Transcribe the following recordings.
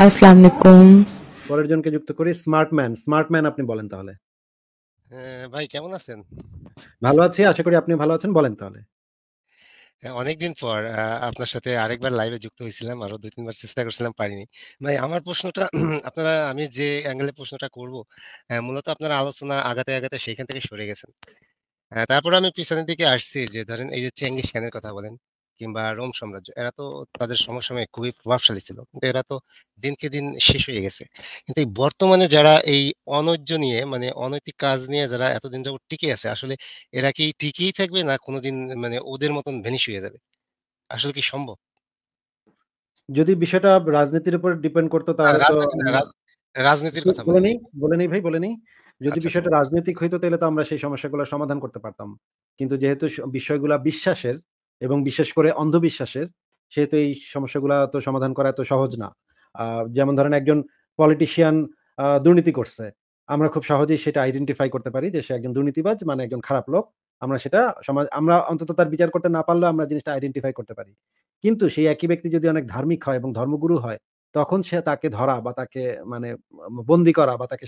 আসসালামু আলাইকুম পরের জনকে যুক্ত করি আপনি বলেন তাহলে হ্যাঁ, ভাই কেমন আছেন ভালো আছি আশা করি আপনি ভালো আছেন বলেন তাহলে হ্যাঁ, অনেকদিন পর আপনার সাথে আরেকবার লাইভে যুক্ত হয়েছিলাম আরো দুই তিনবার চেষ্টা করছিলাম পারিনি ভাই আমার প্রশ্নটা আপনারা আমি যে অ্যাঙ্গেলে প্রশ্নটা করব মূলত আপনার আলোচনা আগাতে আগাতে সেখান থেকে সরে গেছেন তারপরে আমি পিছনের দিকে আসছি যে ধরেন এই যে চেঙ্গিস খানের কথা বলেন কিংবা রোম সাম্রাজ্য এরা তো তাদের সমসাময়িক খুবই প্রভাবশালী ছিল কিন্তু এরা তো দিনকে দিন শেষ হয়ে গেছে কিন্তু এই বর্তমানে যারা এই অনৈজ্য নিয়ে মানে অনৈতিক কাজ নিয়ে যারা এতদিন যাবত টিকে আছে আসলে এরা কি টিকেই থাকবে না কোনোদিন মানে ওদের মতন ভেনিশ হয়ে যাবে আসলে কি সম্ভব যদি বিষয়টা রাজনীতির উপর ডিপেন্ড করতো তাহলে রাজনীতির কথা বলে নেই বলে নেই ভাই বলে নেই যদি আচ্ছা, আচ্ছা। বিষয়টা রাজনৈতিক হইতো তাহলে তো আমরা সেই সমস্যাগুলো সমাধান করতে পারতাম কিন্তু যেহেতু বিষয়গুলা বিশ্বাসের এবং বিশেষ করে অন্ধবিশ্বাসের সেহেতু এই সমস্যাগুলো তো সমাধান করা এত সহজ না যেমন ধরেন একজন পলিটিশিয়ান দুর্নীতি করছে আমরা খুব সহজেই সেটা আইডেন্টিফাই করতে পারি যে সে একজন দুর্নীতিবাজ মানে একজন খারাপ লোক আমরা সেটা সমাজ আমরা অন্তত তার বিচার করতে না পারলেও আমরা জিনিসটা আইডেন্টিফাই করতে পারি কিন্তু সেই একই ব্যক্তি যদি অনেক ধার্মিক হয় এবং ধর্মগুরু হয় তখন সে তাকে ধরা বা তাকে মানে বন্দি করা বা তাকে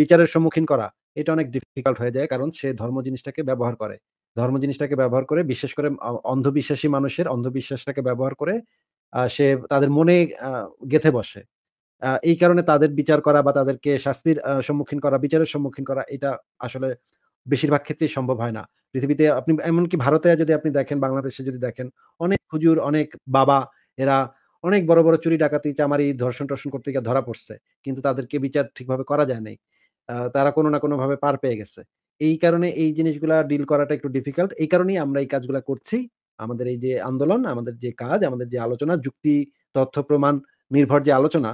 বিচারের সম্মুখীন করা এটা অনেক ডিফিকাল্ট হয়ে যায় কারণ সে ধর্ম জিনিসটাকে ব্যবহার করে ধর্ম জিনিসটাকে ব্যবহার করে বিশেষ করে অন্ধবিশ্বাসী মানুষের অন্ধবিশ্বাসটাকে ব্যবহার করে সে তাদের মনে গেথে বসে এই কারণে তাদের বিচার করা বা তাদেরকে শাস্তির সম্মুখীন করা বিচারের সম্মুখীন করা এটা আসলে বেশিরভাগ ক্ষেত্রেই সম্ভব হয় না পৃথিবীতে আপনি এমনকি ভারতে যদি আপনি দেখেন বাংলাদেশে যদি দেখেন অনেক হুজুর অনেক বাবা এরা অনেক বড় বড় চুরি ডাকাতি চামারি ধর্ষণ টর্ষণ করতে গিয়ে ধরা পড়ছে কিন্তু তাদেরকে বিচার ঠিকভাবে করা যায় নাই তারা কোনো না কোনো ভাবে পার পেয়ে গেছে এই কারণে এই জিনিসগুলা ডিল করাটা একটু ডিফিকাল্ট এই কারণেই আমরা এই কাজগুলা করছি আমাদের এই যে আন্দোলন আমাদের যে কাজ আমাদের যে আলোচনা যুক্তি তথ্য প্রমাণ নির্ভর যে আলোচনা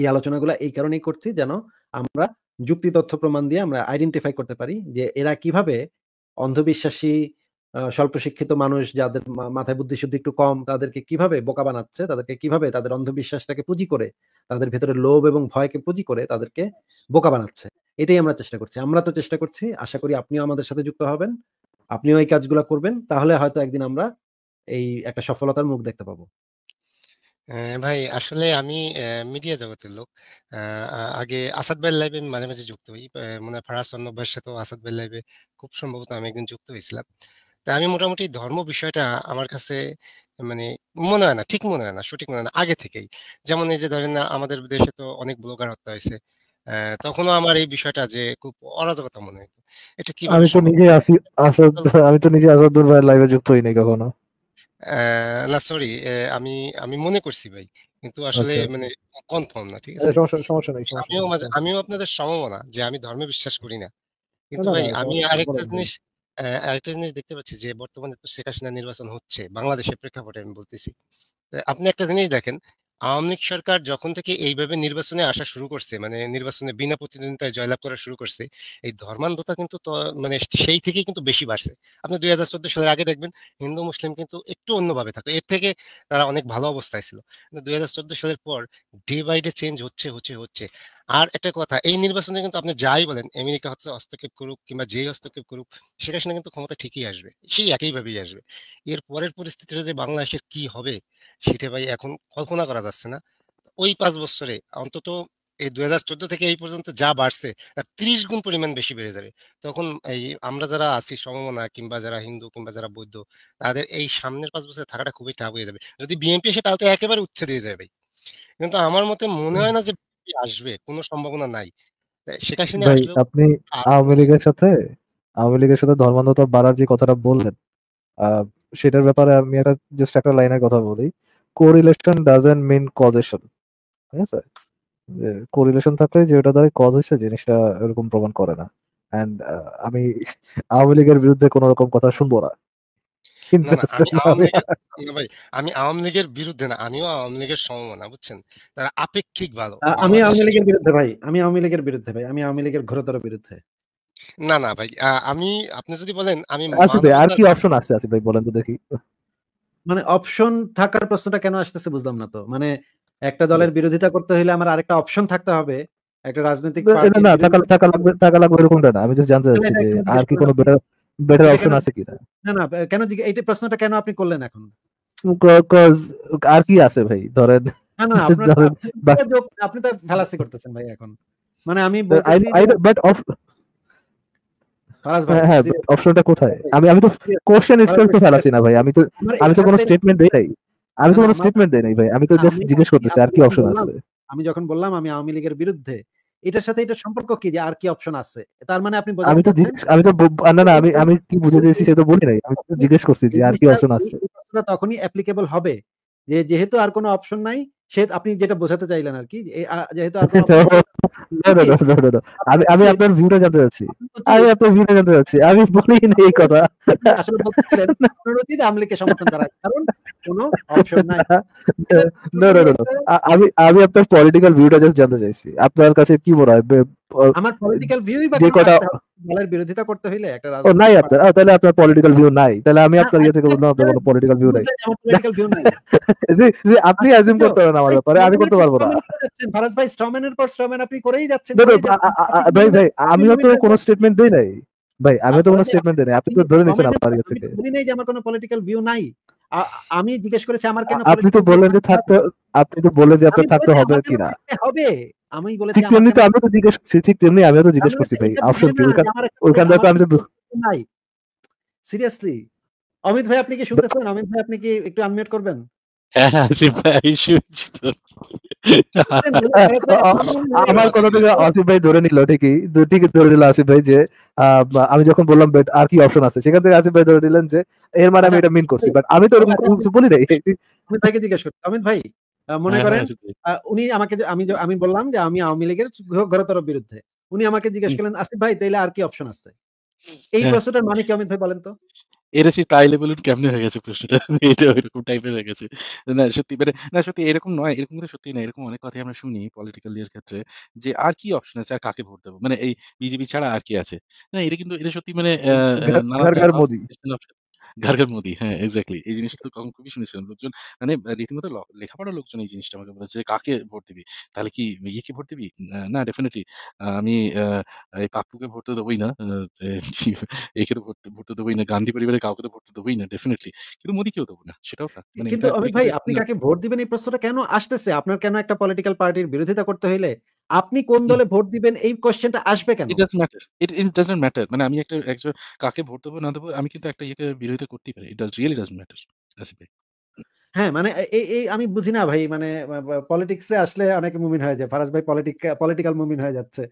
এই আলোচনাগুলা এই কারণেই করছি যেন আমরা যুক্তি তথ্য প্রমাণ দিয়ে আমরা আইডেন্টিফাই করতে পারি যে এরা কিভাবে অন্ধবিশ্বাসী স্বল্প শিক্ষিত মানুষ যাদের মাথায় বুদ্ধি শুদ্ধি একটু কম তাদেরকে কিভাবে বোকা বানাচ্ছে তাদেরকে কিভাবে তাদের অন্ধবিশ্বাসটাকে পুঁজি করে তাদের ভেতরে লোভ এবং ভয়কে পুঁজি করে তাদেরকে বোকা বানাচ্ছে এটাই আমরা চেষ্টা করছি আমরা তো চেষ্টা করছি আশা করি আপনিও আমাদের সাথে যুক্ত হবেন আপনিও এই কাজগুলো করবেন তাহলে হয়তো একদিন আমরা এই একটা সফলতার মুখ দেখতে পাবো ভাই আসলে আমি মিডিয়া জগতের লোক আগে আসাদ ভাই লাইভে মাঝে মাঝে যুক্ত হই মানে ফারাস অন্নবের সাথেও আসাদ ভাই লাইভে খুব সম্ভবত আমি একদিন যুক্ত হয়েছিলাম তা আমি মোটামুটি ধর্ম বিষয়টা আমার কাছে মানে মনে হয় না ঠিক মনে হয় না সঠিক মনে হয় না আগে থেকেই যেমন এই যে ধরেন আমাদের দেশে তো অনেক ব্লগার হত্যা হয়েছে তখনও আমার এই বিষয়টা যে খুব অরাজকতা মনে হয় এটা কি আমি তো নিজে আসি আমি তো নিজে আসাদুর ভাইয়ের লাইভে যুক্ত হইনি কখনো না সরি আমি আমি মনে করছি ভাই কিন্তু আসলে আচ্ছা। মানে কনফার্ম না ঠিক আছে আমিও মানে, আমিও আপনাদের সমমনা যে আমি ধর্মে বিশ্বাস করি না কিন্তু ভাই আমি আরেকটা জিনিস আরেকটা জিনিস দেখতে পাচ্ছি যে বর্তমানে তো শেখ হাসিনা নির্বাচন হচ্ছে বাংলাদেশের প্রেক্ষাপটে আমি বলতেছি আপনি একটা জিনিস দেখেন আওয়ামী সরকার যখন থেকে এইভাবে নির্বাচনে আসা শুরু করছে মানে নির্বাচনে বিনা প্রতিদ্বন্দ্বিতায় জয়লাভ করা শুরু করছে এই ধর্মান্ধতা কিন্তু মানে সেই থেকে কিন্তু বেশি বাড়ছে আপনি দুই হাজার চোদ্দ সালের আগে দেখবেন হিন্দু মুসলিম কিন্তু একটু অন্যভাবে থাকে এর থেকে তারা অনেক ভালো অবস্থায় ছিল কিন্তু দুই হাজার চোদ্দ সালের পর ডে বাই ডে চেঞ্জ হচ্ছে হচ্ছে হচ্ছে আর একটা কথা এই নির্বাচনে কিন্তু আপনি যাই বলেন আমেরিকা হচ্ছে হস্তক্ষেপ করুক কিংবা যেই হস্তক্ষেপ করুক সেটা কিন্তু ক্ষমতা ঠিকই আসবে সেই একইভাবেই আসবে এর পরের পরিস্থিতিটা যে বাংলাদেশের কি হবে সেটা ভাই এখন কল্পনা করা যাচ্ছে না ওই পাঁচ বছরে অন্তত এই দু হাজার চোদ্দ থেকে এই পর্যন্ত যা বাড়ছে তার ত্রিশ গুণ পরিমাণ বেশি বেড়ে যাবে তখন এই আমরা যারা আছি সমমনা কিংবা যারা হিন্দু কিংবা যারা বৌদ্ধ তাদের এই সামনের পাঁচ বছরে থাকাটা খুবই টাফ হয়ে যাবে যদি বিএনপি এসে তাহলে তো একেবারে উচ্ছে দিয়ে যাবে কিন্তু আমার মতে মনে হয় না যে আসবে কোনো সম্ভাবনা নাই শেখ আপনি আওয়ামী লীগের সাথে আওয়ামী লীগের সাথে ধর্মান্ধতা বাড়ার যে কথাটা বললেন সেটার ব্যাপারে আমি একটা জাস্ট একটা লাইনের কথা বলি কোরিলেশন ডাজেন্ট মিন কজেশন ঠিক আছে কোরিলেশন থাকলে যে ওটা দ্বারা কজ হয়েছে জিনিসটা এরকম প্রমাণ করে না অ্যান্ড আমি আওয়ামী লীগের বিরুদ্ধে কোনো রকম কথা শুনবো না আমি আওয়ামী লীগের বিরুদ্ধে না আমিও আওয়ামী লীগের সমমনা বুঝছেন তারা আপেক্ষিক ভালো আমি আওয়ামী লীগের বিরুদ্ধে ভাই আমি আওয়ামী লীগের বিরুদ্ধে ভাই আমি আওয়ামী লীগের ঘোরতর বিরুদ্ধে না না ভাই আমি আপনি যদি বলেন আমি আর কি অপশন আছে আছে ভাই বলেন তো দেখি মানে অপশন থাকার প্রশ্নটা কেন আসতেছে বুঝলাম না তো মানে একটা দলের বিরোধিতা করতে হলে আমার আরেকটা অপশন থাকতে হবে একটা রাজনৈতিক না থাকা লাগবে থাকা লাগবে এরকমটা না আমি জাস্ট জানতে চাচ্ছি যে আর কি কোনো বেটার বেটার অপশন আছে কিনা না না কেন এই প্রশ্নটা কেন আপনি করলেন এখন কজ আর কি আছে ভাই ধরেন আপনি তো ফেলাসি করতেছেন ভাই এখন মানে আমি বাট অফ অপশনটা কোথায় আমি আমি তো তো না ভাই আমি তো মানে আমি তো কোনো স্টেটমেন্ট দেই নাই আমি তো কোনো স্টেটমেন্ট মানে দেই নাই ভাই আমি তো জিজ্ঞেস করতেছি আর কি অপশন আছে আমি যখন বললাম আমি আওয়ামী লীগের বিরুদ্ধে এটার সাথে এটা সম্পর্ক কি যে আর কি অপশন আছে তার মানে আপনি আমি তো আমি তো না না আমি আমি কি বুঝে দিয়েছি সেটা বলি নাই আমি তো জিজ্ঞেস করছি যে আর কি অপশন আছে তখনই অ্যাপ্লিকেবল হবে যে যেহেতু আর কোনো অপশন নাই সে আপনি যেটা বোঝাতে চাইলেন আর কি যেহেতু আর আমি আমি আপনার ভিউটা জানতে চাচ্ছি আমি আপনার ভিউটা জানতে চাচ্ছি আমি বলি না এই কথা আমলিকে সমর্থন করা আমি আমি আপনার পলিটিক্যাল ভিউটা জাস্ট জানতে চাইছি আপনার কাছে কি মনে হয় আমার পলিটিক্যাল ভিউই বা কথা দলের বিরোধিতা করতে হইলে একটা রাজনীতি নাই আপনার তাহলে আপনার পলিটিক্যাল ভিউ নাই তাহলে আমি আপনার ইয়ে থেকে আচ্ছা, আপনার কোনো পলিটিক্যাল আচ্ছা, ভিউ নাই জি জি আপনি আচ্ছা, করতে পারেন আমার ব্যাপারে আমি করতে পারবো না ভারত ভাই এর পর স্ট্রম্যান আপনি করেই যাচ্ছেন ভাই ভাই আমিও তো কোনো স্টেটমেন্ট দেই নাই ভাই আমি তো কোনো স্টেটমেন্ট দেই নাই আপনি তো ধরে নিছেন আপনার ইয়ে থেকে বলি নাই যে আমার কোনো পলিটিক্যাল ভিউ নাই আমি জিজ্ঞেস করেছি আমার কেন আপনি তো বললেন যে থাকতে আপনি তো বললেন যে আপনার থাকতে হবে কিনা হবে আমি বলেছি ঠিক তেমনি তো আমি তো জিজ্ঞেস করছি ঠিক তেমনি আমি তো জিজ্ঞেস করছি ভাই অপশন কি ওইখান থেকে আমি তো নাই সিরিয়াসলি অমিত ভাই আপনি কি শুনতেছেন অমিত ভাই আপনি কি একটু আনমিউট করবেন আসিফ ভাই আমার কথাটা আসিফ ভাই ধরে নিল ঠিকই ঠিকই ধরে নিল আসিফ ভাই যে আমি যখন বললাম বেট আর কি অপশন আছে সেখান থেকে আসিফ ভাই ধরে নিলেন যে এর মানে আমি এটা মিন করছি বাট আমি তো ওরকম কিছু বলি নাই আমি ভাইকে জিজ্ঞেস করছি অমিত ভাই মনে হ্যাঁ, করেন হ্যাঁ, হ্যাঁ, উনি আমাকে আমি আমি বললাম যে আমি আওয়ামী লীগের ঘরতর বিরুদ্ধে উনি আমাকে জিজ্ঞেস করলেন আসিফ ভাই তাইলে আর কি অপশন আছে এই প্রশ্নটার মানে কি অমিত ভাই বলেন তো এটা সেই তাইলে বলুন কেমনে হয়ে গেছে প্রশ্নটা এটা এরকম টাইপের হয়ে গেছে না সত্যি মানে না সত্যি এরকম নয় এরকম কিন্তু সত্যি না এরকম অনেক কথাই আমরা শুনি পলিটিক্যাল ইয়ের ক্ষেত্রে যে আর কি অপশন আছে আর কাকে ভোট দেবো মানে এই বিজেপি ছাড়া আর কি আছে না এটা কিন্তু এটা সত্যি মানে মোদি গার্গার মোদি হ্যাঁ এক্স্যাক্টলি এই জিনিসটা তো কখন খুবই শুনেছিলাম লোকজন মানে রীতিমতো লোকজন এই জিনিসটা আমাকে বলেছে যে, কাকে ভোট দিবি তাহলে কি ভোট দিবি না ডেফিনেটলি আমি এই পাপ্পুকে ভোট তো দেবোই না একে তো ভোট তো দেবোই না গান্ধী পরিবারের কাউকে তো ভোট তো না ডেফিনেটলি কিন্তু কেউ দেবো না সেটাও না মানে কিন্তু অমিত ভাই আপনি কাকে ভোট দিবেন এই প্রশ্নটা কেন আসতেছে আপনার কেন একটা পলিটিক্যাল পার্টির বিরোধিতা করতে হইলে আপনি কোন দলে ভোট দিবেন এই কোশ্চেনটা আসবে কেন ইট ম্যাটার ইট ইট ম্যাটার মানে আমি একটা একজন কাকে ভোট দেবো না দেবো আমি কিন্তু একটা ইয়েকে বিরোধিতা করতে পারি it does really doesn't matter Asif হ্যাঁ মানে এই এই আমি বুঝি না ভাই মানে পলিটিক্সে আসলে অনেকে মুমিন হয়ে যায় ফারাজ ভাই পলিটিক পলিটিক্যাল মুমিন হয়ে যাচ্ছে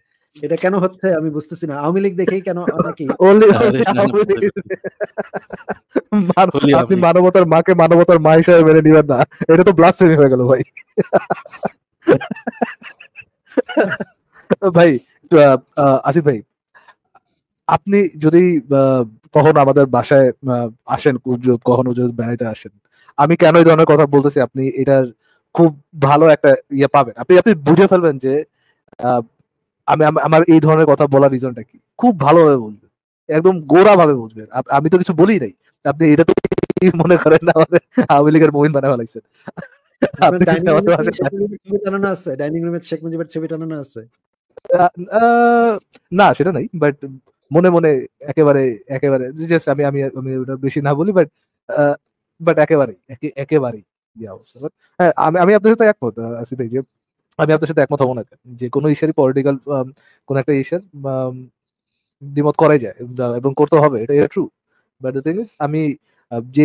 এটা কেন হচ্ছে আমি বুঝতেছি না আওয়ামী লীগ দেখেই কেন নাকি আপনি মানবতার মাকে মানবতার মা হিসেবে মেনে নিবেন না এটা তো ব্লাস্টমি হয়ে গেল ভাই ভাই আসিফ ভাই আপনি যদি কখনো আমাদের বাসায় আসেন কখনো যদি বেড়াইতে আসেন আমি কেন এই ধরনের কথা বলতেছি আপনি এটার খুব ভালো একটা ইয়ে পাবেন আপনি আপনি বুঝে ফেলবেন যে আমি আমার এই ধরনের কথা বলার রিজনটা কি খুব ভালোভাবে বুঝবেন একদম গোড়া ভাবে বুঝবেন আমি তো কিছু বলি নাই আপনি এটা তো মনে করেন না আমাদের আওয়ামী লীগের মহিন বানা লাগছে না সেটা নাই বাট মনে মনে একেবারে একেবারে আমি আমি আমি ওটা বেশি না বলি বাট বাট একেবারেই একেবারেই হ্যাঁ, আমি আমি আপনার সাথে একমত যে আমি আপনার সাথে একমত হব না যে কোনো ইস্যারই পলিটিক্যাল কোন একটা ইস্যার ডিমত করাই যায় এবং করতে হবে এটা true but the thing is আমি যে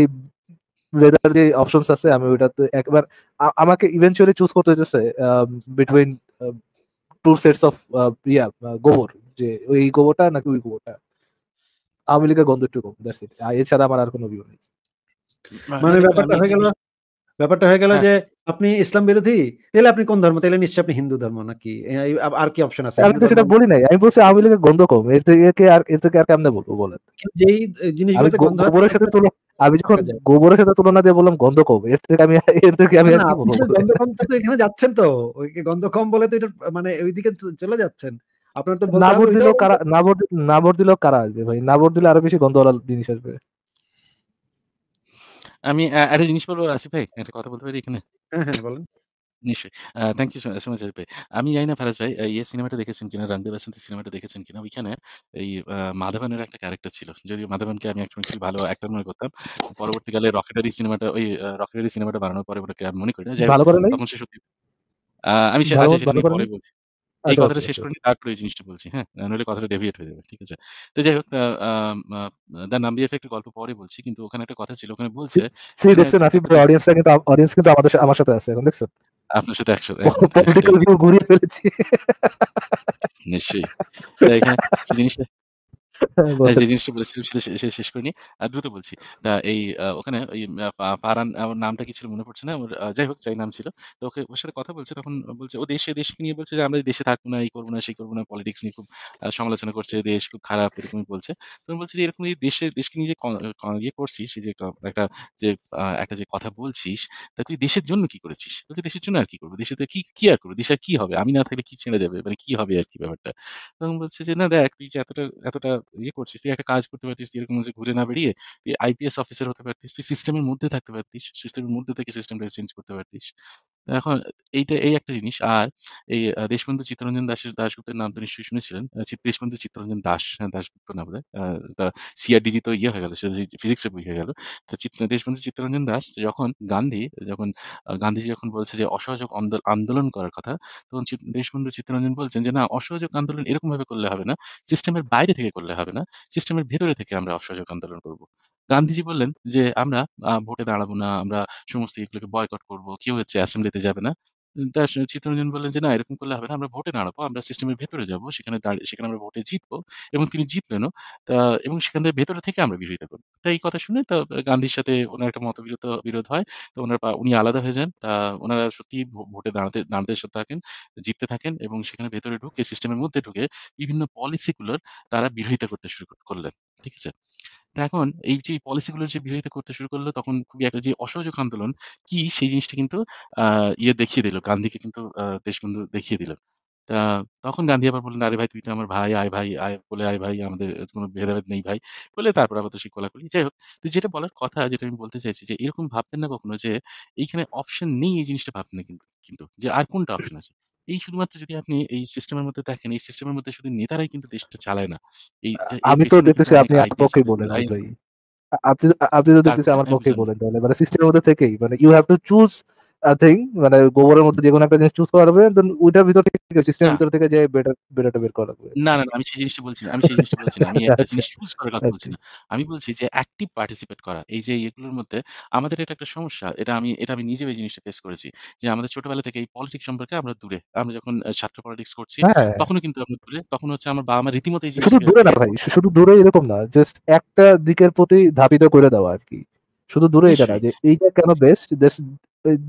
ওয়েদার যে অপশনস আছে আমি ওটাতে একবার আমাকে ইভেনচুয়ালি চুজ করতে হইতেছে বিটুইন টু সেটস অফ ইয়া গোবর যে ওই গোবরটা নাকি ওই গোবরটা আওয়ামী লীগের গন্ধ একটু কম দ্যাটস ইট এছাড়া আমার আর কোনো ভিউ নেই মানে, মানে ব্যাপারটা হয়ে গেল ব্যাপারটা হয়ে গেল হ্যাঁ। যে আপনি ইসলাম বিরোধী তাহলে আপনি কোন ধর্ম তাহলে নিশ্চয় আপনি হিন্দু ধর্ম নাকি আর কি অপশন আছে আমি তো সেটা বলি নাই আমি বলছি আওয়ামী লীগের গন্ধ কম এর থেকে আর এর থেকে আর কেমনে বলবো বলেন যেই জিনিসগুলোতে গন্ধ সাথে তুলনা আমি যখন গোবরের সাথে তুলনা দিয়ে বললাম গন্ধ কম এর থেকে আমি এর থেকে আমি গন্ধ কম তো এখানে যাচ্ছেন তো ওই গন্ধ কম বলে তো এটা মানে ওইদিকে চলে যাচ্ছেন আপনার তো নাবর ভোট দিলেও কারা না ভোট না কারা আসবে ভাই নাবর দিলে আরো বেশি গন্ধওয়ালা জিনিস আসবে আমি একটা জিনিস বলবো আসিফ ভাই একটা কথা বলতে পারি এখানে হ্যাঁ হ্যাঁ বলেন নিশ্চয়ই। থ্যাংক ইউ সো মাচ ভাই। আমি জানি না ফারাজ ভাই, ইয়ে সিনেমাটা দেখেছেন কিনা? 'রানদে বাসন্তী' সিনেমাটা দেখেছেন কিনা? ওইখানে এই আ একটা ক্যারেক্টার ছিল। যদিও মাধবনকে আমি একসময় ভালো অ্যাক্টর মনে করতাম। পরবর্তীকালে 'রকেটারি' সিনেমাটা ওই 'রকেটারি' সিনেমাটা বানানোর পরে ওটাকে আর মনে করি না। ভালো করে তখন সে সত্যি আমি সে সেটা আচ্ছা, আচ্ছা, পরে বলছি। আচ্ছা, এই কথাটা শেষ করে তারপরে এই জিনিসটা বলছি, হ্যাঁ? কথাটা ডেভিয়েট হয়ে যাবে। ঠিক আছে? তো যাই হোক 'দ্য নাম্বি এফেক্ট' গল্প পরে বলছি। কিন্তু ওখানে একটা কথা ছিল। ওখানে বলছে সি মানে দেখছেন ভাই কিন্তু অডিয়েন্স কিন্তু আমাদের আমার সাথে আছে এখন দেখছেন? আপনার সাথে একশো পলিটিক্যাল ঘুরিয়ে ফেলেছি নিশ্চয়ই জিনিসটা হ্যাঁ, শেষ করিনি দ্রুত বলছি এই ওখানে ফারান নামটা মনে পড়ছে না যাই হোক যাই নাম ছিল তো ওকে ওর সাথে কথা বলছে তখন বলছে ও দেশে দেশকে নিয়ে বলছে যে আমরা দেশে থাকবো না এই করবো না সেই করবো না পলিটিক্স নিয়ে খুব সমালোচনা করছে দেশ খুব খারাপ এরকমই বলছে তখন বলছে যে এরকম যে দেশে দেশকে নিয়ে যে ইয়ে করছিস যে একটা যে একটা যে কথা বলছিস তা তুই দেশের জন্য কি করেছিস বলছে দেশের জন্য আর কি করবো দেশে কি কি আর করবো দেশে কি হবে আমি না থাকলে কি ছেড়ে যাবে মানে কি হবে আর কি ব্যাপারটা তখন বলছে যে না দেখ তুই যে এতটা এতটা ইয়ে করছিস তুই একটা কাজ করতে পারতিস তুই এরকম যে ঘুরে না বেরিয়ে তুই আইপিএস অফিসার হতে পারতিস তুই সিস্টেমের মধ্যে থাকতে পারতিস সিস্টেমের মধ্যে থেকে সিস্টেমটা চেঞ্জ করতে পারতিস এখন এইটা এই একটা জিনিস আর এই দেশবন্ধু চিত্তরঞ্জন দাসের দাসগুপ্তের নাম তো নিশ্চয়ই শুনেছিলেন দেশবন্ধু চিত্তরঞ্জন দাস হ্যাঁ, দাসগুপ্ত না বলে সিআরডিজি তো ইয়ে হয়ে গেল ফিজিক্সে বই হয়ে গেল তো দেশবন্ধু চিত্তরঞ্জন দাস যখন গান্ধী যখন গান্ধীজি যখন বলছে যে অসহযোগ আন্দোলন করার কথা তখন দেশবন্ধু চিত্তরঞ্জন বলছেন যে না অসহযোগ আন্দোলন এরকম ভাবে করলে হবে না সিস্টেমের বাইরে থেকে করলে হবে না সিস্টেমের ভেতরে থেকে আমরা অসহযোগ আন্দোলন করব গান্ধীজি বললেন যে, "আমরা ভোটে দাঁড়াবো না। আমরা সমস্ত এগুলোকে বয়কট করব। কেউ হচ্ছে অ্যাসেম্বলিতে যাবে না।" তার চিত্তরঞ্জন বললেন যে, "না, এরকম করলে হবে না। আমরা ভোটে দাঁড়াবো। আমরা সিস্টেমের ভেতরে যাবো। সেখানে সেখানে আমরা ভোটে জিতবো" এবং তিনি জিতলেনও। তা এবং সেখান থেকে ভেতরে থেকে আমরা বিরোধিতা করবো তা এই কথা শুনে তো গান্ধীর সাথে ওনার একটা মত বিরোধ হয়। তো ওনার উনি আলাদা হয়ে যান। তা ওনারা সত্যিই ভো ভোটে দাঁড়াতে দাঁড়াতে থাকেন, জিততে থাকেন এবং সেখানে ভেতরে ঢুকে সিস্টেমের মধ্যে ঢুকে বিভিন্ন পলিসি গুলোর তারা বিরোধিতা করতে শুরু করলেন। ঠিক আছে? তো এখন এই যে পলিসিগুলোর যে বিরোধিতা করতে শুরু করলো তখন খুবই একটা যে অসহযোগ আন্দোলন কি সেই জিনিসটা কিন্তু আহ ইয়ে দেখিয়ে দিল গান্ধীকে কিন্তু দেশবন্ধু দেখিয়ে দিল তা তখন গান্ধী আবার বললেন আরে ভাই তুই তো আমার ভাই আয় ভাই আয় বলে আয় ভাই আমাদের কোনো ভেদাভেদ নেই ভাই বলে তারপর আবার সেই কোলাকুলি যাই হোক তো যেটা বলার কথা যেটা আমি বলতে চাইছি যে এরকম ভাবতেন না কখনো যে এইখানে অপশন নেই এই জিনিসটা ভাবতেন না কিন্তু কিন্তু যে আর কোনটা অপশন আছে এই শুধুমাত্র যদি আপনি এই সিস্টেমের মধ্যে দেখেন এই সিস্টেমের মধ্যে শুধু নেতারাই কিন্তু দেশটা চালায় না এই আমি তো দেখতেছি আপনি আমার বলেন আপনি আপনি তো দেখতেছি আমার পক্ষে বলেন তাহলে মানে সিস্টেমের মধ্যে থেকেই মানে you have to choose thing মানে গোবরের মধ্যে যে কোনো একটা জিনিস চুজ করা হবে দেন ওইটার ভিতর থেকে সিস্টেমের ভিতর থেকে যে বেটার বেটারটা বের করা হবে না না আমি সেই জিনিসটা বলছি আমি সেই জিনিসটা বলছি আমি একটা জিনিস চুজ করার কথা বলছি না আমি বলছি যে অ্যাক্টিভ পার্টিসিপেট করা এই যে এগুলোর মধ্যে আমাদের এটা একটা সমস্যা এটা আমি এটা আমি নিজে এই জিনিসটা ফেস করেছি যে আমাদের ছোটবেলা থেকে এই পলিটিক্স সম্পর্কে আমরা দূরে আমরা যখন ছাত্র পলিটিক্স করছি হ্যাঁ, হ্যাঁ। তখনও কিন্তু আমরা দূরে তখন হচ্ছে আমার বাবা মা রীতিমতো এই শুধু দূরে না ভাই শুধু দূরে এরকম না জাস্ট একটা দিকের প্রতি ধাপিত করে দেওয়া আর কি শুধু দূরে এটা না যে এইটা কেন বেস্ট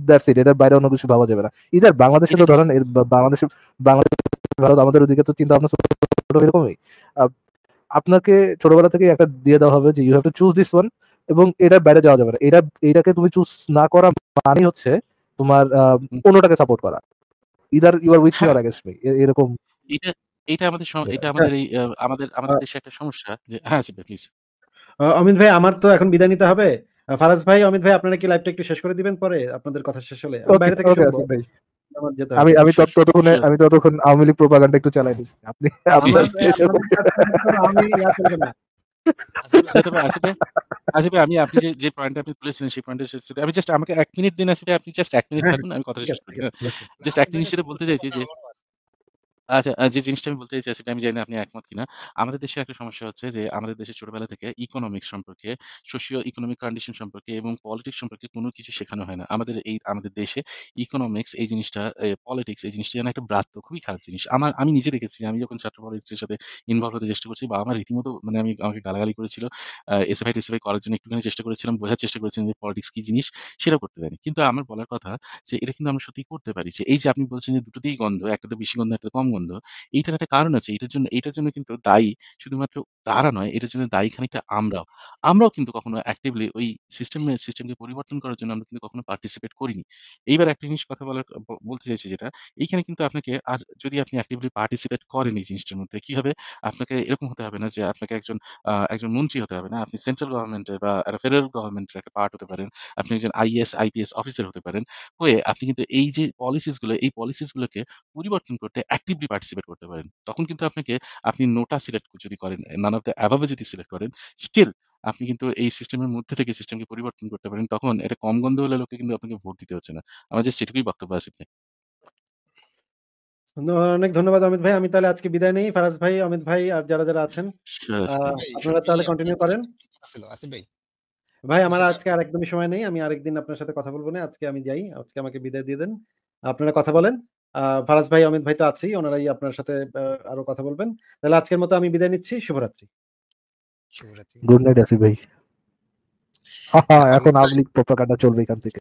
দ্যাটস ইট এটার বাইরে অন্য কিছু ভাবা যাবে না ইদার বাংলাদেশে তো ধরেন বাংলাদেশ বাংলাদেশ ভারত আমাদের ওদিকে তো চিন্তা ভাবনা এরকমই আপনাকে ছোটবেলা থেকে একটা দিয়ে দেওয়া হবে যে you have to choose this one এবং এটা বাইরে যাওয়া যাবে না এটা এটাকে তুমি চুজ না করা মানে হচ্ছে তোমার অন্যটাকে সাপোর্ট করা either you are with your against me এরকম এটা আমাদের এটা আমাদের এই আমাদের আমাদের দেশে একটা সমস্যা যে হ্যাঁ প্লিজ অমিত ভাই আমার তো এখন বিদায় নিতে হবে ফারাজ ভাই অমিত ভাই আপনারা কি লাইভটা একটু শেষ করে দিবেন পরে আপনাদের কথা শেষ হলে বাইরে থেকে আমি আমি ততক্ষণে আমি ততক্ষণ আওয়ামী লীগ প্রোপাগান্ডা একটু চালাই দিই আপনি আপনার আসিফে আমি আপনি যে যে পয়েন্টে আপনি তুলেছিলেন সেই পয়েন্টে শেষ আমি জাস্ট আমাকে এক মিনিট দিন আসিফে আপনি জাস্ট এক মিনিট হ্যাঁ, থাকুন আমি কথা শেষ করি জাস্ট এক মিনিট সেটা বলতে চাইছি যে আচ্ছা যে জিনিসটা আমি বলতে চাইছি আমি জানি আপনি একমত কিনা। আমাদের দেশে একটা সমস্যা হচ্ছে যে আমাদের দেশে ছোটবেলা থেকে ইকোনমিক্স সম্পর্কে, সোশিও ইকোনমিক কন্ডিশন সম্পর্কে এবং পলিটিক্স সম্পর্কে কোনো কিছু শেখানো হয় না। আমাদের এই আমাদের দেশে ইকোনমিক্স এই জিনিসটা পলিটিক্স এই জিনিসটা যেন একটা ব্রাত্য, খুবই খারাপ জিনিস। আমার আমি নিজে দেখেছি আমি যখন ছাত্র পলিটিক্সের সাথে ইনভলভ হতে চেষ্টা করছি বা আমার রীতিমতো মানে আমি আমাকে গালাগালি করেছিল। আ এসএফআই টেসএফআই করার জন্য একটুখানি চেষ্টা করেছিলাম, বোঝার চেষ্টা করেছিলাম যে পলিটিক্স কি জিনিস সেটাও করতে পারি কিন্তু আমার বলার কথা যে এটা কিন্তু আমরা সত্যি করতে পারি। যে এই যে আপনি বলছেন যে দুটোতেই গন্ধ, একটা তো বেশি গন্ধ, একটা কম গন্ধ। মন্দ এইটার একটা কারণ আছে এটার জন্য এটার জন্য কিন্তু দায়ী শুধুমাত্র তারা নয় এটার জন্য দায়ী খানিকটা আমরাও আমরাও কিন্তু কখনো অ্যাক্টিভলি ওই সিস্টেম সিস্টেমকে পরিবর্তন করার জন্য আমরা কিন্তু কখনো পার্টিসিপেট করিনি এইবার একটা জিনিস কথা বলার বলতে চাইছি যেটা এইখানে কিন্তু আপনাকে আর যদি আপনি অ্যাক্টিভলি পার্টিসিপেট করেন এই জিনিসটার মধ্যে কি হবে আপনাকে এরকম হতে হবে না যে আপনাকে একজন একজন মন্ত্রী হতে হবে না আপনি সেন্ট্রাল গভর্নমেন্টের বা ফেডারেল গভর্নমেন্টের একটা পার্ট হতে পারেন আপনি একজন আইএস আইপিএস অফিসার হতে পারেন হয়ে আপনি কিন্তু এই যে পলিসিসগুলো এই পলিসিসগুলোকে পরিবর্তন করতে অ্যাক্টিভলি যদি পার্টিসিপেট করতে পারেন তখন কিন্তু আপনাকে আপনি নোটা সিলেক্ট যদি করেন নান অফ দ্য অ্যাভাবে যদি সিলেক্ট করেন স্টিল আপনি কিন্তু এই সিস্টেমের মধ্যে থেকে সিস্টেমকে পরিবর্তন করতে পারেন তখন এটা কম গন্ধ হলে লোকে কিন্তু আপনাকে ভোট দিতে হচ্ছে না আমাদের সেটুকুই বক্তব্য আছে অনেক ধন্যবাদ অমিত ভাই আমি তাহলে আজকে বিদায় নেই ফারাজ ভাই অমিত ভাই আর যারা যারা আছেন আপনারা তাহলে কন্টিনিউ করেন আসিফ ভাই ভাই আমার আজকে আর একদমই সময় নেই আমি আরেকদিন আপনার সাথে কথা বলবো না আজকে আমি যাই আজকে আমাকে বিদায় দিয়ে দেন আপনারা কথা বলেন ফারাজ ভাই অমিত ভাই তো আছেই ওনারাই আপনার সাথে আরো কথা বলবেন তাহলে আজকের মতো আমি বিদায় নিচ্ছি শুভরাত্রি গুড নাইট আসি ভাই এখন আবলিক প্রপাগান্ডা চলবে এখান থেকে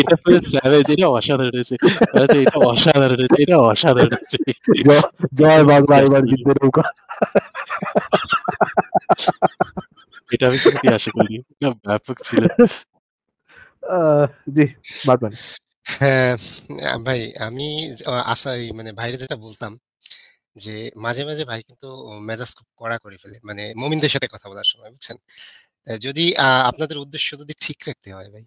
এটা ফুল স্যাভেজ এটা অসাধারণ হয়েছে আচ্ছা এটা অসাধারণ হয়েছে এটা অসাধারণ হয়েছে জয় বাংলা এবার জিতবে নৌকা এটা আমি সত্যি আশা করি ব্যাপক ছিল জি স্মার্ট হ্যাঁ, ভাই আমি আ মানে ভাইরে যেটা বলতাম যে মাঝে, মাঝে ভাই কিন্তু মেজাজ খুব কড়া করে ফেলে। মানে মুমিনদের সাথে কথা বলার সময় বুঝছেন? যদি আপনাদের উদ্দেশ্য যদি ঠিক রাখতে হয় ভাই,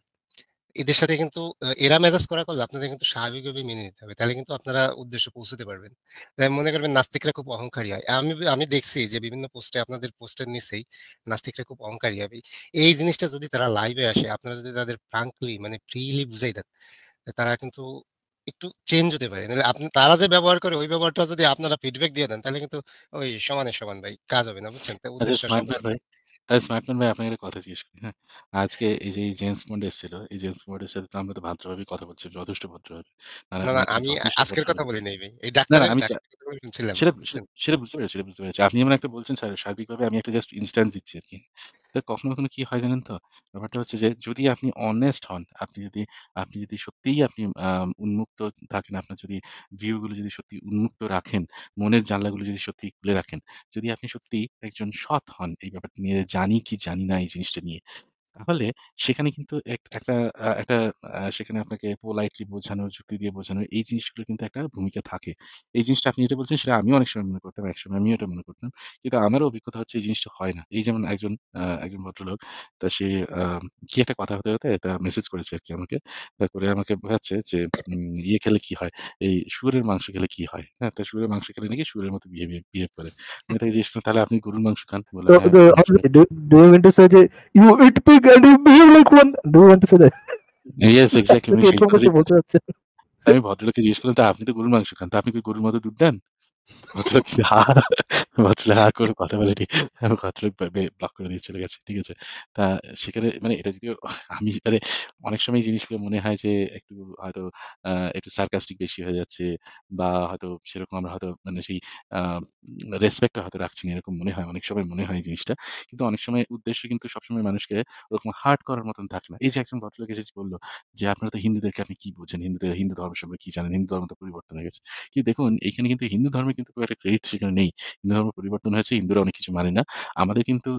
এদের সাথে কিন্তু এরা মেজাজ করা করলে আপনাদের কিন্তু স্বাভাবিকভাবে মেনে নিতে হবে। তাহলে কিন্তু আপনারা উদ্দেশ্যে পৌঁছতে পারবেন। তাই মনে করবেন নাস্তিকরা খুব অহংকারী হয়। আমি আমি দেখছি যে বিভিন্ন পোস্টে আপনাদের পোস্টের নিচেই নাস্তিকরা খুব অহংকারী হবে এই জিনিসটা যদি তারা লাইভে আসে, আপনারা যদি তাদের ফ্রাঙ্কলি মানে ফ্রিলি বুঝাই দেন তারা কিন্তু একটু চেঞ্জ হতে পারে আপনি তারা যে ব্যবহার করে ওই ব্যবহারটা যদি আপনারা ফিডব্যাক দিয়ে দেন তাহলে কিন্তু ওই সমানে সমান ভাই কাজ হবে না বুঝছেন আচ্ছা, আচ্ছা, স্মার্টম্যান ভাই আপনাকে কথা জিজ্ঞেস করি হ্যাঁ আজকে এই যে জেমস বন্ড এসেছিল এই জেমস বন্ডের সাথে তো আমরা তো ভদ্রভাবে কথা বলছি যথেষ্ট ভদ্রভাবে আমি আজকের কথা বলি নাই ভাই এই ডাক্তার আমি সেটা সেটা বুঝতে পেরেছি সেটা বুঝতে পেরেছি আপনি এমন একটা বলছেন স্যার সার্বিকভাবে আমি একটা জাস্ট ইনস্ট্যান্স দিচ্ছি আর কি তো কখনো কখনো কি হয় জানেন তো? ব্যাপারটা হচ্ছে যে যদি আপনি অনেস্ট হন, আপনি যদি আপনি যদি সত্যিই আপনি উন্মুক্ত থাকেন, আপনার যদি ভিউ গুলো যদি সত্যি উন্মুক্ত রাখেন, মনের জানলাগুলো যদি সত্যি খুলে রাখেন, যদি আপনি সত্যি একজন সৎ হন এই ব্যাপারটা নিয়ে জানি কি জানি না এই জিনিসটা নিয়ে তাহলে সেখানে কিন্তু একটা একটা সেখানে আপনাকে পোলাইটলি বোঝানো, যুক্তি দিয়ে বোঝানো এই জিনিসগুলো কিন্তু একটা ভূমিকা থাকে। এই জিনিসটা আপনি যেটা বলছেন সেটা আমিও অনেক সময় মনে করতাম। একসময় আমিও এটা মনে করতাম। কিন্তু আমারও অভিজ্ঞতা হচ্ছে এই জিনিসটা হয় না। এই যেমন একজন একজন ভদ্রলোক তা সে কি একটা কথা হতে, হতে একটা মেসেজ করেছে আর কি আমাকে। তা করে আমাকে বোঝাচ্ছে যে ইয়ে খেলে কি হয়? এই সুরের মাংস খেলে কি হয়? হ্যাঁ? তা সুরের মাংস খেলে নাকি সুরের মতো বিহেভিয়ার বিহেভ করে। আমি তাকে জিজ্ঞেস করলাম, "তাহলে আপনি গরুর মাংস খান?" বলে looking at him being like one. Do you want to say that? Yes, exactly. আমি ভদ্রলোকে জিজ্ঞেস করলাম তা আপনি তো গরুর মাংস খান তা আপনি কি গরুর মতো দুধ দেন ভদ্রলোক ভদ্রলোক আর কোনো কথা বলেনি ভদ্রলোক ব্লক করে দিয়ে চলে গেছে ঠিক আছে তা সেখানে মানে এটা যদিও আমি মানে অনেক সময় জিনিসগুলো মনে হয় যে একটু হয়তো একটু সার্কাস্টিক বেশি হয়ে যাচ্ছে বা হয়তো সেরকম আমরা হয়তো মানে সেই হয়তো রাখছি না এরকম মনে হয় অনেক সময় মনে হয় জিনিসটা কিন্তু অনেক সময় উদ্দেশ্য কিন্তু সবসময় মানুষকে ওরকম হার্ট করার মতন থাকে না এই যে একজন ভদ্রলোক এসে বললো যে আপনারা তো হিন্দুদেরকে আপনি কি বোঝেন হিন্দুদের হিন্দু ধর্ম সম্পর্কে কি জানেন হিন্দু ধর্ম তো পরিবর্তন হয়ে গেছে কিন্তু দেখুন এখানে কিন্তু হিন্দু ধর্মে কিন্তু খুব একটা ক্রেডিট সেখানে নেই হিন্দু ধর্ম পরিবর্তন হয়েছে হিন্দুরা অনেক কিছু মানে না আমাদের কিন্তু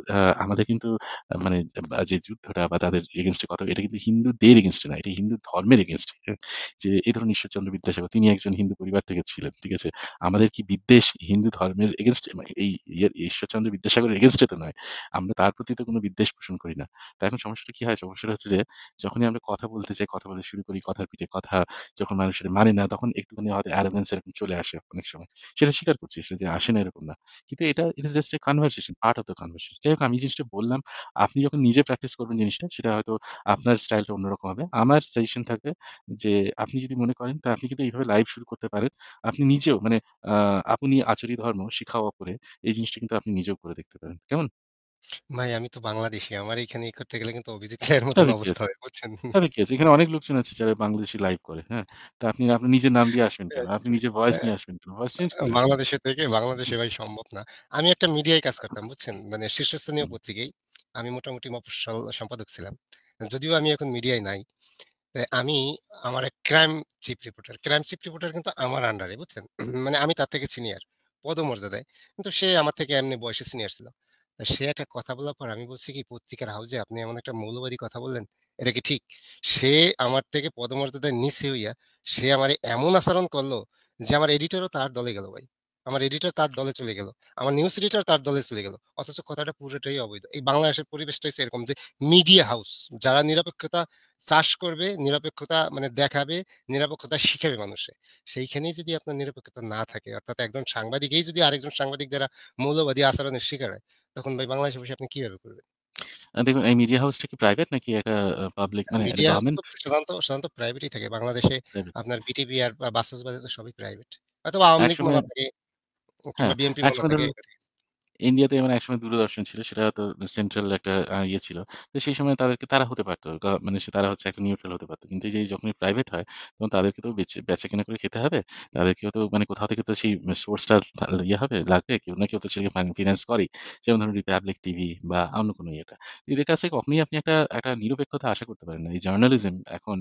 আমাদের কিন্তু মানে যে যুদ্ধটা বা তাদের এগেনস্টে কথা এটা কিন্তু হিন্দুদের এগেনস্টে না এটা হিন্দু ধর্মের এগেনস্টে যে এই ধরনের ঈশ্বরচন্দ্র বিদ্যাসাগর তিনি একজন হিন্দু পরিবার থেকে ছিলেন ঠিক আছে আমাদের কি বিদ্বেষ হিন্দু ধর্মের এগেনস্টে মানে, এই ইয়ে, ঈশ্বরচন্দ্র বিদ্যাসাগরের এগেনস্টে তো নয় আমরা তার প্রতি তো কোনো বিদ্বেষ পোষণ করি না তা এখন সমস্যাটা কি হয় সমস্যাটা হচ্ছে যে যখনই আমরা কথা বলতে চাই কথা বলতে শুরু করি কথার পিঠে কথা যখন মানুষের মানে না তখন একটুখানি হয়তো অ্যারোগেন্স এরকম চলে আসে অনেক সময় সেটা স্বীকার করছি সেটা যে আসে না এরকম না কিন্তু এটা it is just a conversation part of the conversation যাই হোক আমি জিনিসটা বললাম আপনি যখন নিজে প্র্যাকটিস করবেন জিনিসটা সেটা হয়তো আপনার স্টাইলটা অন্যরকম হবে আমার সাজেশন থাকবে যে আপনি যদি মনে করেন তা আপনি কিন্তু এইভাবে লাইভ শুরু করতে পারেন আপনি নিজেও মানে আপনি আচরি ধর্ম শিখাওয়া করে এই জিনিসটা কিন্তু আপনি নিজেও করে দেখতে পারেন কেমন ভাই আমি তো বাংলাদেশি। আমার এখানে ই করতে গেলে কিন্তু অভিজিৎ চায়ের মতো অবস্থা হয়, বুঝছেন? তবে কি আছে? এখানে অনেক লোকজন আছে যারা বাংলাদেশি লাইভ করে, হ্যাঁ? তা আপনি আপনি নিজের নাম দিয়ে আসবেন কেন? আপনি নিজের ভয়েস হ্যাঁ। নিয়ে আসবেন কেন? ভয়েস চেঞ্জ করে বাংলাদেশে থেকে বাংলাদেশে ভাই সম্ভব না। আমি একটা মিডিয়ায় কাজ করতাম, বুঝছেন? মানে শীর্ষস্থানীয় পত্রিকায় আমি মোটামুটি মফস্বল সম্পাদক ছিলাম। যদিও আমি এখন মিডিয়ায় নাই। আমি আমার এক crime chief reporter, crime chief reporter কিন্তু আমার আন্ডারে, বুঝছেন? মানে আমি তার থেকে সিনিয়র পদমর্যাদায়। কিন্তু সে আমার থেকে এমনি বয়সে সিনিয়র ছিল। তা সে একটা কথা বলার পর আমি বলছি কি পত্রিকার হাউজে আপনি এমন একটা মৌলবাদী কথা বললেন এটা কি ঠিক সে আমার থেকে পদমর্যাদা নিচে হইয়া সে আমার এমন আচরণ করলো যে আমার এডিটরও তার দলে গেল ভাই আমার এডিটর তার দলে চলে গেল আমার নিউজ এডিটর তার দলে চলে গেল অথচ কথাটা পুরোটাই অবৈধ এই বাংলাদেশের পরিবেশটা হচ্ছে এরকম যে মিডিয়া হাউস যারা নিরপেক্ষতা চাষ করবে নিরপেক্ষতা মানে দেখাবে নিরপেক্ষতা শিখাবে মানুষে সেইখানেই যদি আপনার নিরপেক্ষতা না থাকে অর্থাৎ একজন সাংবাদিকেই যদি আরেকজন সাংবাদিক দ্বারা মৌলবাদী আচরণের শিকার হয় তখন ভাই বাংলাদেশে বসে আপনি কিভাবে করবেন দেখুন এই মিডিয়া হাউসটা কি প্রাইভেট নাকি একটা পাবলিক মানে গভর্নমেন্ট সাধারণত সাধারণত প্রাইভেটই থাকে বাংলাদেশে আপনার বিটিভি আর বাসস বাজার সবই প্রাইভেট হয়তো আওয়ামী লীগ মনে থাকে হ্যাঁ, বিএনপি মনে থাকে ইন্ডিয়াতে মানে একসময় দূরদর্শন ছিল সেটা হয়তো সেন্ট্রাল একটা ইয়ে ছিল। তো সেই সময় তাদেরকে তারা হতে পারতো মানে সে তারা হচ্ছে একটা নিউট্রাল হতে পারতো কিন্তু এই যখনই প্রাইভেট হয় তখন তাদেরকে তো বেচে কেনা করে খেতে হবে। তাদেরকেও তো মানে কোথাও থেকে তো সেই সোর্সটা ইয়ে হবে লাগবে। কেউ না কেউ তো সেটাকে ফাইন ফিন্যান্স করেই। যেমন ধরুন রিপাবলিক টিভি বা অন্য কোনো ইয়েটা। এদের কাছে কখনোই আপনি একটা একটা নিরপেক্ষতা আশা করতে পারেন না। এই জার্নালিজম এখন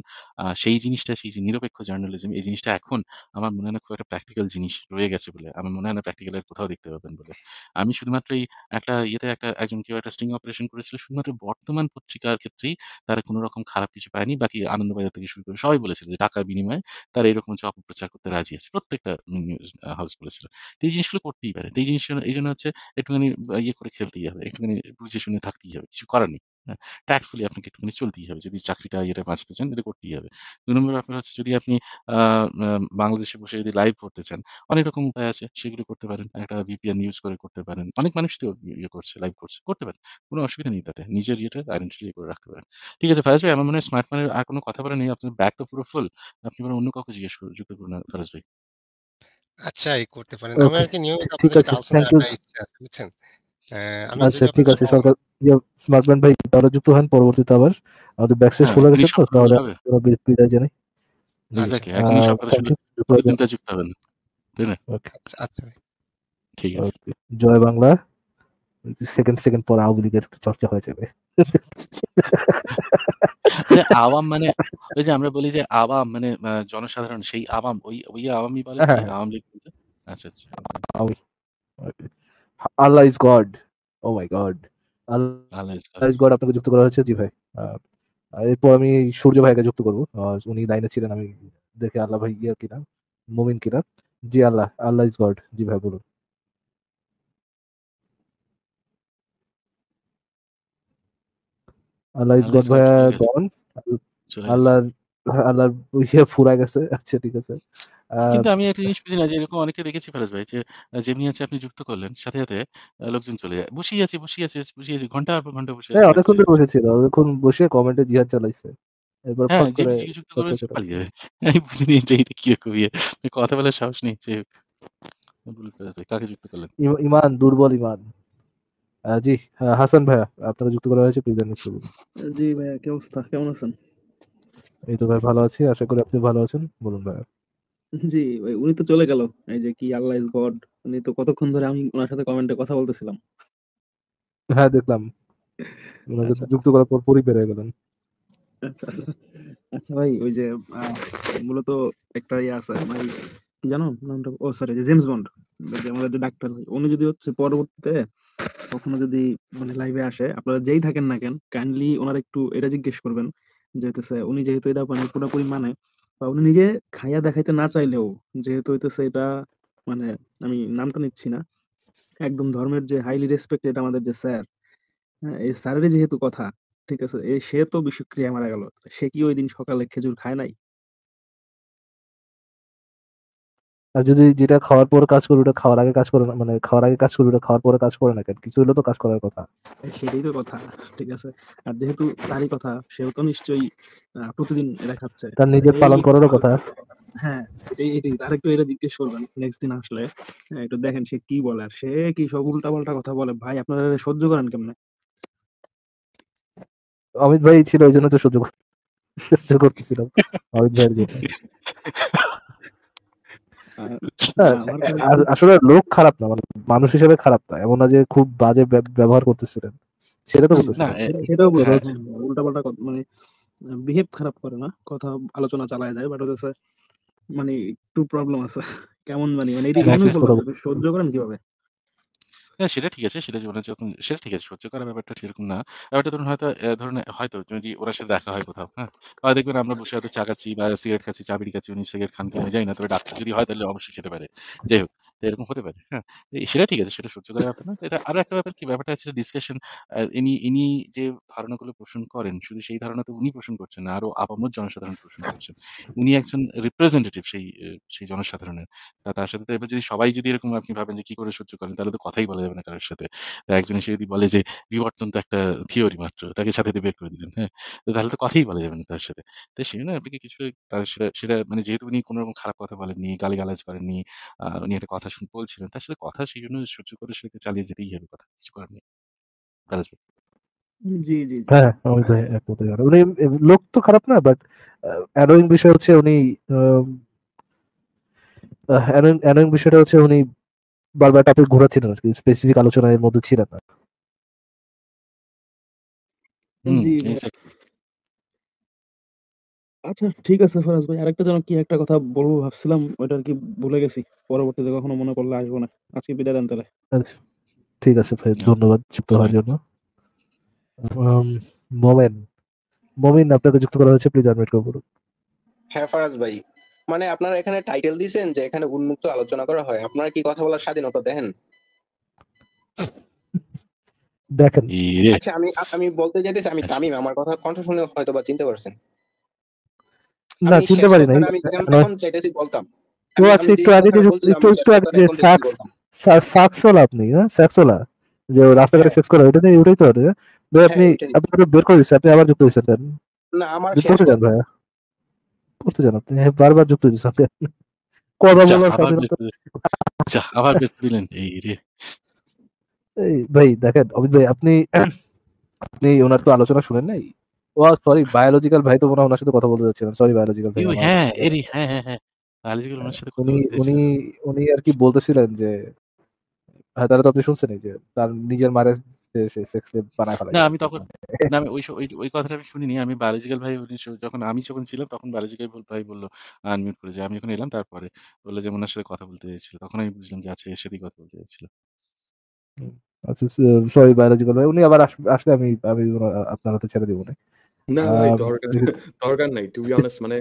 সেই জিনিসটা সেই নিরপেক্ষ জার্নালিজম এই জিনিসটা এখন আমার মনে হয় না খুব একটা প্র্যাকটিক্যাল জিনিস রয়ে গেছে বলে। আমার মনে হয় না প্র্যাকটিক্যালের কোথাও দেখতে পাবেন বলে। আমি শুধু শুধুমাত্র এই একটা ইয়েতে একটা একজন কেউ একটা স্টিং অপারেশন করেছিল শুধুমাত্র বর্তমান পত্রিকার ক্ষেত্রেই তারা কোনো রকম খারাপ কিছু পায়নি বাকি আনন্দবাজার থেকে শুরু করে সবাই বলেছিল যে টাকার বিনিময়ে তারা এরকম হচ্ছে অপপ্রচার করতে রাজি আছে প্রত্যেকটা নিউজ হাউস বলেছিল তো এই জিনিসগুলো করতেই পারে তো এই জিনিস এই জন্য হচ্ছে একটুখানি ইয়ে করে খেলতেই হবে একটুখানি বুঝে শুনে থাকতেই হবে কিছু করার নেই ট্যাক্টফুলি আপনাকে একটুখানি চলতেই হবে যদি চাকরিটা এটা বাঁচতে চান এটা করতেই হবে দু নম্বর আপনার হচ্ছে যদি আপনি বাংলাদেশে বসে যদি লাইভ করতে চান অনেক রকম উপায় আছে সেগুলো করতে পারেন একটা ভিপিএন ইউজ করে করতে পারেন অনেক মানুষ তো ইয়ে করছে লাইভ করছে করতে পারেন কোনো অসুবিধা নেই তাতে নিজের ইয়েটা আইডেন্টিফাই করে রাখতে পারেন ঠিক আছে ফারাজ ভাই আমার মনে হয় স্মার্টফোনের আর কোনো কথা বলে নেই আপনার ব্যাগ তো পুরো ফুল আপনি অন্য কাউকে জিজ্ঞেস করুন যুক্ত করুন ফারাজ ভাই আচ্ছা এই করতে পারেন আমি আর কি নিয়মিত আপনাদের সাথে আলোচনা করার ইচ্ছা আছে বুঝছেন হ্যাঁ, আচ্ছা ঠিক আছে সরকার ইয়ে, ভাই যুক্ত হন পরবর্তীতে আবার আমাদের হ্যাঁ, গেছে তো তাহলে বিদায় জানাই আচ্ছা, আচ্ছা, আচ্ছা জয় বাংলা সেকেন্ড সেকেন্ড পর আওয়ামী লীগের চর্চা হয়ে যাবে যে আওয়াম মানে ওই যে আমরা বলি যে আওয়াম মানে জনসাধারণ সেই আওয়াম ওই ওই আওয়ামই বলে হ্যাঁ। আওয়ামী লীগ আচ্ছা আচ্ছা আল্লাহ is God oh my God আল্লাহ ইজ গড আপনাকে যুক্ত করা হয়েছে জি ভাই এরপর আমি সূর্য ভাইকে যুক্ত করবো উনি লাইনে ছিলেন আমি দেখে আল্লাহ ভাই ইয়া কিনা মুমিন কিনা জি আল্লাহ আল্লাহ ইজ গড জি ভাই বলুন আল্লাহ ইজ গড ভাইয়া গন আল্লাহর আল্লাহর ইয়ে ফুরা গেছে আচ্ছা ঠিক আছে কিন্তু আমি একটা জিনিস বুঝি না যে এরকম অনেকে দেখেছি ফেরাজ ভাই যে যেমনি আছে আপনি যুক্ত করলেন সাথে সাথে লোকজন চলে যায় বসেই আছে বসেই আছে বসেই আছে ঘন্টা পর ঘন্টা বসে হ্যাঁ, অনেকক্ষণ ধরে অনেকক্ষণ বসে কমেন্টে জিহাদ চালাইছে এবার হ্যাঁ, ফোন করে যুক্ত করে আমি এটা কি রকম ইয়ে। কথা বলার সাহস নেই যে কাকে যুক্ত করলেন ইমান দুর্বল ইমান জি হাসান ভাইয়া আপনাকে যুক্ত করা হয়েছে প্লিজ জি ভাইয়া অবস্থা কেমন আছেন এই তো ভাই ভালো আছি আশা করি আপনি ভালো আছেন বলুন ভাই জি ভাই উনি তো চলে গেল এই যে কি আল্লাহ ইজ গড উনি তো কতক্ষণ ধরে আমি ওনার সাথে কমেন্টে কথা বলতেছিলাম হ্যাঁ দেখলাম ওনাকে আচ্ছা। যুক্ত করার পর পরই বেড়ে গেলেন আচ্ছা, আচ্ছা।, আচ্ছা ভাই ওই যে মূলত একটা ইয়ে আছে ভাই কি জানো নামটা ও সরি যে জেমস বন্ড যে আমাদের যে ডাক্তার উনি যদি হচ্ছে পরবর্তীতে কখনো যদি মানে লাইভে আসে আপনারা যেই থাকেন না কেন কাইন্ডলি ওনার একটু এটা জিজ্ঞেস করবেন যেহেতুছে উনি যেহেতু এটা মানে পুরোপুরি মানে বা উনি নিজে খাইয়া দেখাইতে না চাইলেও যেহেতু হইতেছে এটা মানে আমি নামটা নিচ্ছি না একদম ধর্মের যে হাইলি রেসপেক্টেড আমাদের যে স্যার এই স্যারেরই যেহেতু কথা ঠিক আছে এই সে তো বিষক্রিয়া মারা গেল সে কি ওই দিন সকালে খেজুর খায় নাই আর যদি যেটা খাওয়ার পর কাজ করবে ওটা খাওয়ার আগে কাজ করে না মানে খাওয়ার আগে কাজ করবে ওটা খাওয়ার পরে কাজ করে না কেন কিছু হলেও তো কাজ করার কথা সেটাই তো কথা ঠিক আছে আর যেহেতু তারই কথা সেও তো নিশ্চয়ই প্রতিদিন এটা খাচ্ছে তার নিজের পালন করারও কথা হ্যাঁ এটাই তার একটু এটা জিজ্ঞেস করবেন নেক্সট দিন আসলে হ্যাঁ, একটু দেখেন সে কি বলে আর সে কি সব উল্টা পাল্টা কথা বলে ভাই আপনারা সহ্য করেন কেমনে অমিত ভাই ছিল ওই জন্য তো সহ্য করতেছিলাম অমিত ভাইয়ের জন্য আসলে লোক খারাপ না মানে মানুষ হিসেবে খারাপ না এমন না যে খুব বাজে ব্যবহার করতেছিলেন সেটা তো বলতেছি সেটাও বলতেছি হ্যাঁ। উল্টাপাল্টা মানে বিহেভ খারাপ করে না কথা আলোচনা চালায় যায় বাট হচ্ছে মানে একটু প্রবলেম আছে কেমন মানে হ্যাঁ, মানে এটা সহ্য করেন কিভাবে হ্যাঁ সেটা ঠিক আছে সেটা জীবনে মানে যখন সেটা ঠিক আছে সহ্য করার ব্যাপারটা সেরকম না ব্যাপারটা ধরুন হয়তো ধরুন হয়তো যদি ওরা সাথে দেখা হয় কোথাও হ্যাঁ হয়তো দেখবেন আমরা বসে হয়তো চা খাচ্ছি বা সিগারেট খাচ্ছি চা বিড়ি খাচ্ছি উনি সিগারেট খান কিনা যাই না তবে ডাক্তার যদি হয় তাহলে অবশ্যই খেতে পারে যাই হোক তো এরকম হতে পারে হ্যাঁ সেটা ঠিক আছে সেটা সহ্য করার ব্যাপার না এটা আরো একটা ব্যাপার কি ব্যাপারটা আছে ডিসকাশন ইনি ইনি যে ধারণাগুলো পোষণ করেন শুধু সেই ধারণা তো উনি পোষণ করছেন না আরো আপামর জনসাধারণ পোষণ করছেন উনি একজন রিপ্রেজেন্টেটিভ সেই সেই জনসাধারণের তা তার সাথে তো এবার যদি সবাই যদি এরকম আপনি ভাবেন যে কি করে সহ্য করেন তাহলে তো কথাই বলা যাবে যাবে না কারোর সাথে একজন এসে যদি বলে যে বিবর্তন তো একটা থিওরি মাত্র তাকে সাথে বের করে দিলেন হ্যাঁ তাহলে তো কথাই বলা যাবে না তার সাথে তো সেই না আপনাকে কিছু তার সেটা মানে যেহেতু উনি কোনো রকম খারাপ কথা বলেননি গালিগালাজ করেননি উনি একটা কথা শুন বলছিলেন তার সাথে কথা সেই জন্য সহ্য করে সেটাকে চালিয়ে যেতেই হবে কথা কিছু করার নেই জি জি হ্যাঁ, হ্যাঁ লোক তো খারাপ না বাট অ্যানোয়িং বিষয় হচ্ছে উনি অ্যানোয়িং বিষয়টা হচ্ছে উনি বারবার টপিক ঘোরাচ্ছিলেন আর কি স্পেসিফিক আলোচনার মধ্যে ছিল না আচ্ছা ঠিক আছে ফরাজ ভাই আরেকটা জানো কি একটা কথা বলবো ভাবছিলাম ওইটা আর কি ভুলে গেছি পরবর্তীতে কখনো মনে করলে আসবো না আজকে বিদায় দেন তাহলে আচ্ছা, ঠিক আছে ভাই আচ্ছা। ধন্যবাদ যুক্ত হওয়ার জন্য মোমেন মোমেন আপনাকে যুক্ত করা হয়েছে প্লিজ আনমিট করুন হ্যাঁ ফরাজ ভাই মানে আপনারা এখানে টাইটেল দিয়েছেন যে এখানে উন্মুক্ত আলোচনা করা হয় আপনারা কি কথা বলার স্বাধীনতা দেন দেখেন ইয়ে। আচ্ছা আমি আমি বলতে যেতেছি আমি আচ্ছা। তামিম আমার কথা কণ্ঠ শুনে হয়তো বা চিনতে পারছেন না চিনতে পারি না আমি যখন চাইতেছি বলতাম তো আছে আচ্ছা, একটু আগে যে একটু একটু আগে যে সাক্স সাক্সল আপনি হ্যাঁ সাক্সলা যে রাস্তাঘাটে সেক্স হ্যাঁ। করা ওইটা নিয়ে ওটাই তো আপনি আপনি বের করে দিচ্ছেন আপনি আবার যুক্ত হয়েছেন না আমার শেষ ভাই করতে জান আপনি হ্যাঁ, বারবার যুক্ত দিচ্ছেন আপনি কথা বলার স্বাধীনতা আবার দিলেন এই রে এই ভাই দেখেন অমিত ভাই আপনি আপনি ওনার তো আলোচনা শুনেন নাই ও সরি বায়োলজিক্যাল ভাই তো মনে ওনার সাথে কথা বলতে যাচ্ছিলেন সরি বায়োলজিক্যাল ভাই হ্যাঁ এরি হ্যাঁ হ্যাঁ হ্যাঁ বায়োলজিক্যাল ওনার সাথে উনি উনি উনি আর কি বলতেছিলেন যে হ্যাঁ, তারা তো আপনি শুনছেন যে তার নিজের মারে আমি ভাই যখন আমি যখন ছিলাম তখন বায়োলজিক্যাল ভাই বললো আনমিউট করে আমি যখন এলাম তারপরে বললো যে ওনার সাথে কথা বলতে চাইছিল তখন আমি বুঝলাম যে আচ্ছা এর সাথেই কথা বলতে চাইছিল আচ্ছা, সরি বায়োলজিক্যাল ভাই উনি আবার আসলে আমি আমি আপনার হাতে ছেড়ে দেবো না না দরকার দরকার নাই টু বি অনেস্ট মানে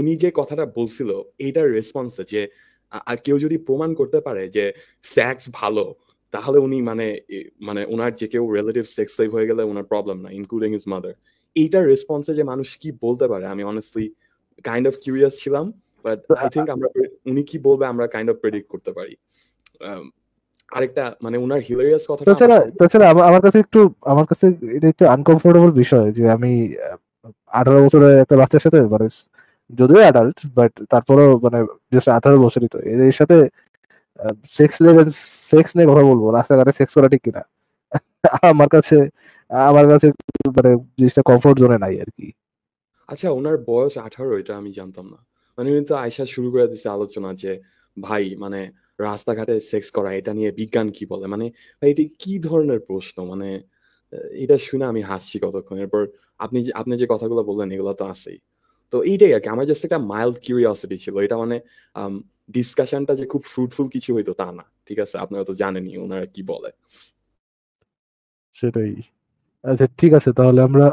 উনি যে কথাটা বলছিল এইটার রেসপন্স যে কেউ যদি প্রমাণ করতে পারে যে স্যাক্স ভালো তাহলে উনি মানে মানে ওনার যে কেউ রিলেটিভ সেক্স লাইভ হয়ে গেলে ওনার প্রবলেম না ইনক্লুডিং ইজ মাদার এইটার রেসপন্সে যে মানুষ কি বলতে পারে আমি অনেস্টলি কাইন্ড অফ কিউরিয়াস ছিলাম বাট আই থিঙ্ক আমরা উনি কি বলবে আমরা কাইন্ড অফ প্রেডিক্ট করতে পারি um, আরেকটা মানে উনার হিলেরিয়াস কথা তাছাড়া তাছাড়া আমার কাছে একটু আমার কাছে এটা একটু আনকমফোর্টেবল বিষয় যে আমি আঠারো বছরের একটা বাচ্চার সাথে মানে যদিও অ্যাডাল্ট বাট তারপরেও মানে জাস্ট আঠারো বছরই তো এর সাথে সেক্স লেভেল সেক্স নিয়ে কথা বলবো রাস্তাঘাটে সেক্স করা ঠিক কিনা আমার কাছে আমার কাছে মানে জিনিসটা কমফোর্ট জোনে নাই আর কি আচ্ছা ওনার বয়স আঠারো এটা আমি জানতাম না মানে উনি তো আয়সা শুরু করে দিচ্ছে আলোচনা যে ভাই মানে রাস্তাঘাটে সেক্স করা এটা নিয়ে বিজ্ঞান কি বলে মানে এটা কি ধরনের প্রশ্ন মানে এটা শুনে আমি হাসছি কতক্ষণ এরপর আপনি আপনি যে কথাগুলো বললেন এগুলো তো আছেই তো এইটাই আর কি আমার জাস্ট একটা মাইল্ড কিউরিয়াসিটি ছিল এটা মানে ডিসকাশনটা যে খুব ফ্রুটফুল কিছু হইতো তা না ঠিক আছে আপনারা তো জানেনই ওনারা কি বলে সেটাই আচ্ছা ঠিক আছে তাহলে আমরা